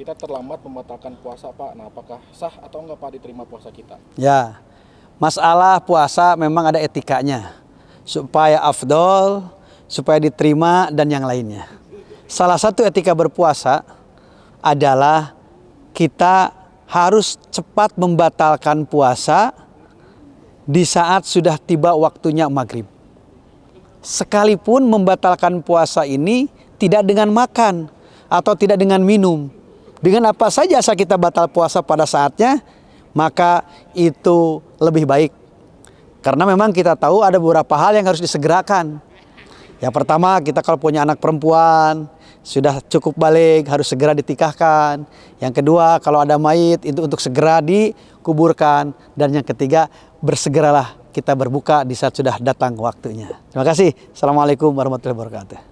kita terlambat membatalkan puasa Pak. Nah, apakah sah atau enggak Pak diterima puasa kita? Ya. Masalah puasa memang ada etikanya. Supaya afdol, supaya diterima dan yang lainnya. Salah satu etika berpuasa adalah kita harus cepat membatalkan puasa di saat sudah tiba waktunya maghrib. Sekalipun membatalkan puasa ini tidak dengan makan atau tidak dengan minum, dengan apa saja asal kita batal puasa pada saatnya, maka itu lebih baik. Karena memang kita tahu ada beberapa hal yang harus disegerakan. Yang pertama, kita kalau punya anak perempuan, sudah cukup balik, harus segera ditikahkan. Yang kedua, kalau ada mayit, itu untuk segera dikuburkan. Dan yang ketiga, bersegeralah kita berbuka di saat sudah datang waktunya. Terima kasih. Assalamualaikum warahmatullahi wabarakatuh.